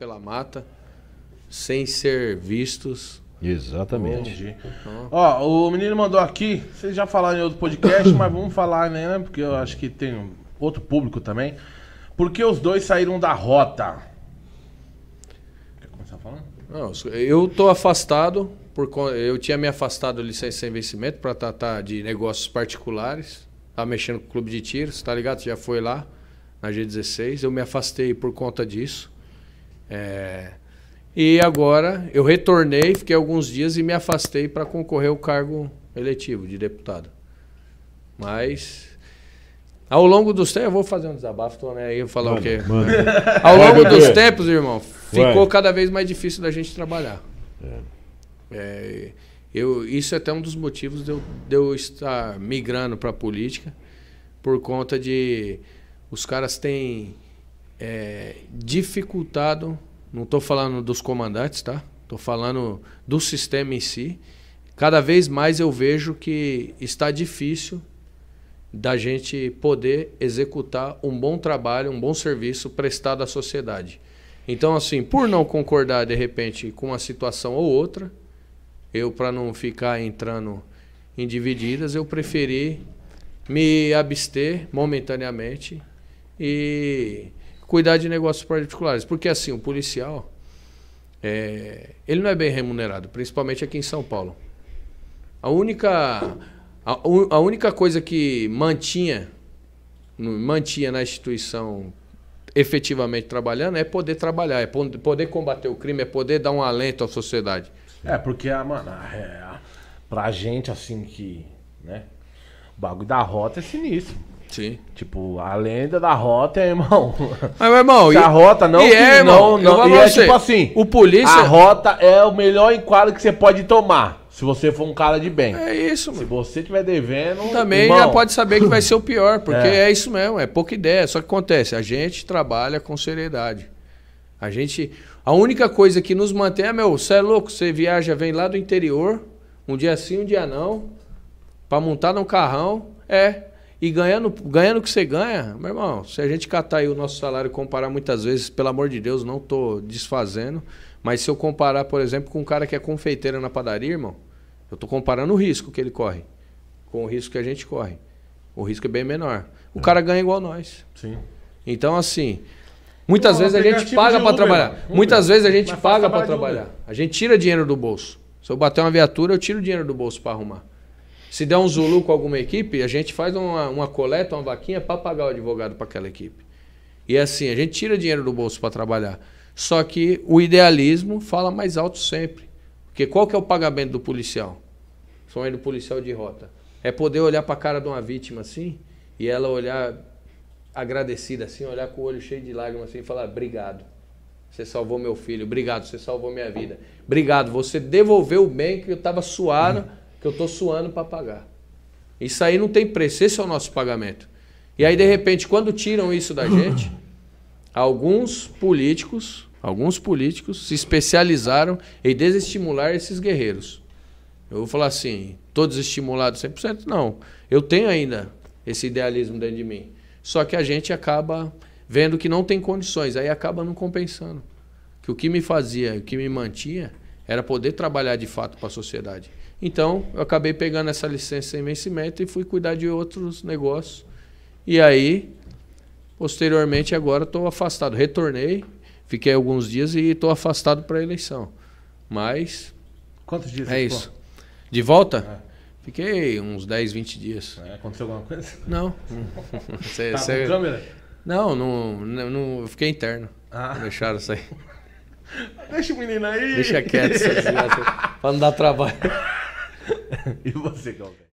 Pela mata, sem ser vistos. Exatamente. Então- Ó, o menino mandou aqui, vocês já falaram em outro podcast, mas vamos falar, né? Porque eu acho que tem outro público também. Por que os dois saíram da rota? Quer começar falando? Não, eu tô afastado, por, eu tinha me afastado de licença sem vencimento para tratar de negócios particulares. Tava mexendo com o clube de tiros, tá ligado? Já foi lá na G16. Eu me afastei por conta disso. É, e agora eu retornei, fiquei alguns dias e me afastei para concorrer ao cargo eletivo de deputado. Mas ao longo dos tempos, eu vou fazer um desabafo, né? aí, eu falar mano, o quê? Mano. Ao longo dos tempos, irmão, ficou cada vez mais difícil da gente trabalhar. É. É, eu, isso é até um dos motivos de eu, de eu estar migrando para a política, por conta de os caras têm é, dificultado, não estou falando dos comandantes, tá? Estou falando do sistema em si. Cada vez mais eu vejo que está difícil da gente poder executar um bom trabalho, um bom serviço prestado à sociedade. Então, assim, por não concordar de repente com uma situação ou outra, eu, para não ficar entrando em divididas, eu preferi me abster momentaneamente e cuidar de negócios particulares. Porque assim, o policial, é, ele não é bem remunerado, principalmente aqui em São Paulo. A única, a, a única coisa que mantinha, mantinha na instituição efetivamente trabalhando é poder trabalhar, é poder combater o crime, é poder dar um alento à sociedade. É, porque, a, ah, mano, ah, é, ah, pra gente, assim, que, né, o bagulho da rota é sinistro. Sim. Tipo, a lenda da rota é, irmão. Mas, meu irmão, e... a rota não. E é, irmão, não, não, e é tipo você, tipo assim: o polícia. A rota é o melhor enquadro que você pode tomar. Se você for um cara de bem. É isso, mano. Se você tiver devendo. Também irmão. já pode saber que vai ser o pior, porque é. é isso mesmo, é pouca ideia. Só que acontece, a gente trabalha com seriedade. A gente. A única coisa que nos mantém é, meu, você é louco, você viaja, vem lá do interior, um dia sim, um dia não, pra montar num carrão. É. E ganhando, ganhando o que você ganha, meu irmão, se a gente catar aí o nosso salário e comparar muitas vezes, pelo amor de Deus, não estou desfazendo, mas se eu comparar, por exemplo, com um cara que é confeiteiro na padaria, irmão, eu estou comparando o risco que ele corre com o risco que a gente corre. O risco é bem menor. O é. cara ganha igual nós. Sim. Então, assim, muitas vezes a gente paga para trabalhar. Uber. Muitas vezes a gente Mas paga para trabalhar. A gente tira dinheiro do bolso. Se eu bater uma viatura, eu tiro dinheiro do bolso para arrumar. Se der um zulu com alguma equipe, a gente faz uma, uma coleta, uma vaquinha para pagar o advogado para aquela equipe. E é assim, a gente tira dinheiro do bolso para trabalhar. Só que o idealismo fala mais alto sempre. Porque qual que é o pagamento do policial? Somente o policial de rota. É poder olhar para a cara de uma vítima assim e ela olhar agradecida assim, olhar com o olho cheio de lágrimas assim e falar: "Obrigado. Você salvou meu filho. Obrigado, você salvou minha vida. Obrigado, você devolveu o bem que eu estava suando. Uhum que eu estou suando para pagar. Isso aí não tem preço, esse é o nosso pagamento. E aí, de repente, quando tiram isso da gente, alguns políticos, alguns políticos se especializaram em desestimular esses guerreiros. Eu vou falar assim, todos estimulados 100%? Não. Eu tenho ainda esse idealismo dentro de mim. Só que a gente acaba vendo que não tem condições, aí acaba não compensando. Que o que me fazia, o que me mantinha, era poder trabalhar de fato para a sociedade. Então, eu acabei pegando essa licença em vencimento e fui cuidar de outros negócios. E aí, posteriormente, agora estou afastado. Retornei, fiquei alguns dias e estou afastado para a eleição. Mas. Quantos dias? É isso. Ficou? De volta? É. Fiquei uns 10, 20 dias. É, aconteceu alguma coisa? Não. tá Não, não, não, não, eu fiquei interno. Ah. Deixaram sair. Deixa o menino aí. Deixa quieto assim, pra para não dar trabalho. e você, Calvete?